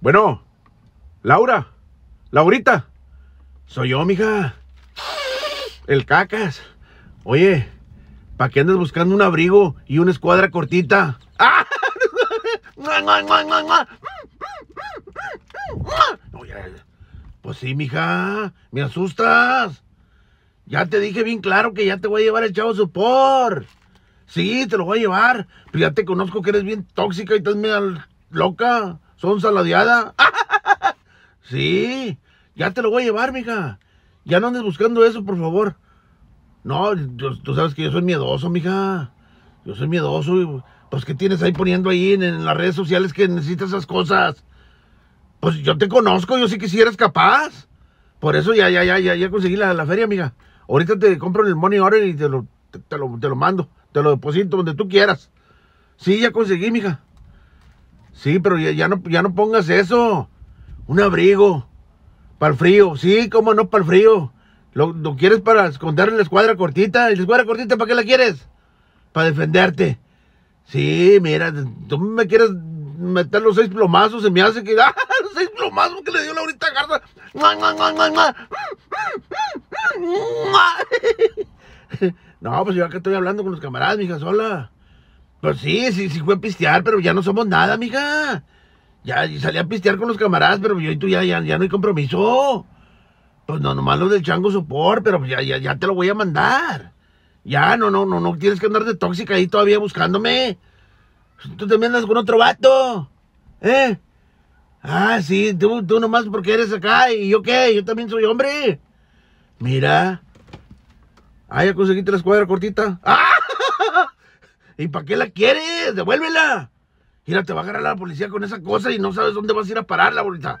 Bueno, Laura, Laurita, soy yo, mija. El cacas. Oye, ¿para qué andas buscando un abrigo y una escuadra cortita? pues sí, mija, me asustas. Ya te dije bien claro que ya te voy a llevar el chavo supor. Sí, te lo voy a llevar. Pero pues ya te conozco que eres bien tóxica y estás medio loca son saladeada. sí, ya te lo voy a llevar, mija. Ya no andes buscando eso, por favor. No, tú, sabes que yo soy miedoso, mija. Yo soy miedoso. pues, ¿qué tienes ahí poniendo ahí en, las redes sociales que necesitas esas cosas? Pues yo te conozco, yo sí que si eres capaz. Por eso ya, ya, ya, ya, ya conseguí la, feria, mija. Ahorita te compro el money order y te lo, lo, te lo mando. Te lo deposito donde tú quieras. Sí, ya conseguí, mija. Sí, pero ya, ya, no, pongas eso. Un abrigo. Para el frío. Sí, cómo no para el frío. Lo, quieres para esconder la escuadra cortita. ¿Y la escuadra cortita para qué la quieres? Para defenderte. Sí, mira, tú me quieres meter los seis plomazos. Se me hace que. ¡Ah! Los seis plomazos que le dio Laurita Garza. No, pues yo acá estoy hablando con los camaradas, mija, sola. Pues sí, sí, sí fue a pistear, pero ya no somos nada, mija. Ya salí a pistear con los camaradas, pero yo y tú ya, ya, no hay compromiso. Pues no, nomás lo del chango supor, pero ya, ya, te lo voy a mandar. Ya, no, no, no, no tienes que andar de tóxica ahí todavía buscándome. Pues, tú también andas con otro vato. ¿Eh? Ah, sí, tú, tú nomás porque eres acá y yo qué, yo también soy hombre. Mira. Ah, ya conseguí la escuadra cortita. ¡Ah! ¿Y para qué la quieres? Devuélvela. Mira, te va a agarrar la policía con esa cosa y no sabes dónde vas a ir a pararla bolita.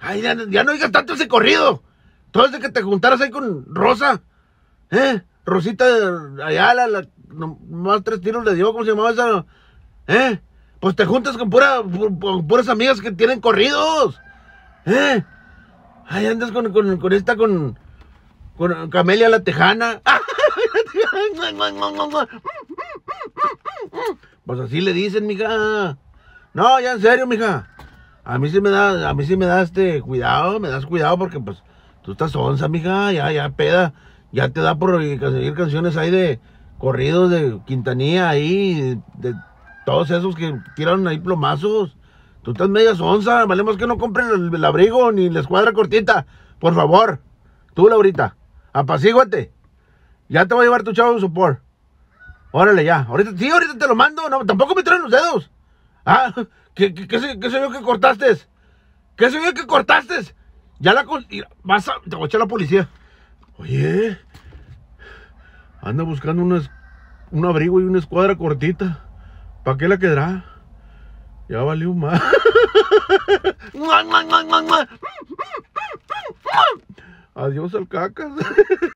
Ay, ya, no digas tanto ese corrido. Todo desde que te juntaras ahí con Rosa. ¿Eh? Rosita de Ayala, la, más tres tiros le dio, ¿cómo se llamaba esa? ¿Eh? Pues te juntas con, pura, con puras amigas que tienen corridos. ¿Eh? Ay, andas con, con, con esta, con, con Camelia la Tejana. Pues así le dicen, mija. No, ya en serio, mija. A mí sí me da, a mí sí me da este cuidado, me das cuidado porque pues tú estás onza, mija, ya, ya peda. Ya te da por seguir canciones ahí de corridos de Quintanilla ahí, de, todos esos que tiraron ahí plomazos. Tú estás media onza, valemos que no compren el, abrigo ni la escuadra cortita. Por favor, tú, Laurita, apacíguate. Ya te voy a llevar tu chavo de support. Órale, ya. Ahorita, sí, ahorita te lo mando. No, tampoco me traen los dedos. Ah, ¿qué, qué, que cortaste? ¿Qué se que cortaste? Ya la... Vas a... Te voy a echar la policía. Oye. Anda buscando un abrigo y una escuadra cortita. ¿Para qué la quedará? Ya valió más. Adiós al cacas.